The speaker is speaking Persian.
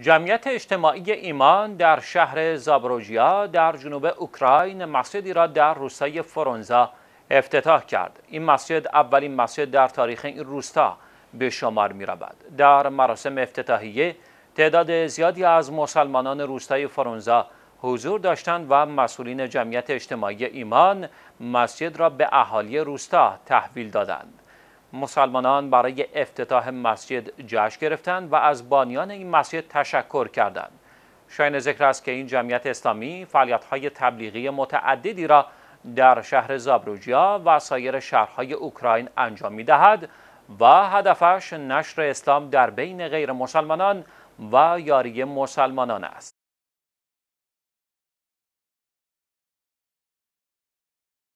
جمعیت اجتماعی ایمان در شهر زابروژیا در جنوب اوکراین مسجدی را در روستای فرونزا افتتاح کرد. این مسجد اولین مسجد در تاریخ این روستا به شمار می رود. در مراسم افتتاحیه تعداد زیادی از مسلمانان روستای فرونزا حضور داشتند و مسئولین جمعیت اجتماعی ایمان مسجد را به اهالی روستا تحویل دادند. مسلمانان برای افتتاح مسجد جشن گرفتند و از بانیان این مسجد تشکر کردند. شاین ذکر است که این جمعیت اسلامی فعالیت‌های تبلیغی متعددی را در شهر زابروجیا و سایر شهرهای اوکراین انجام می‌دهد و هدفش نشر اسلام در بین غیر مسلمانان و یاری مسلمانان است.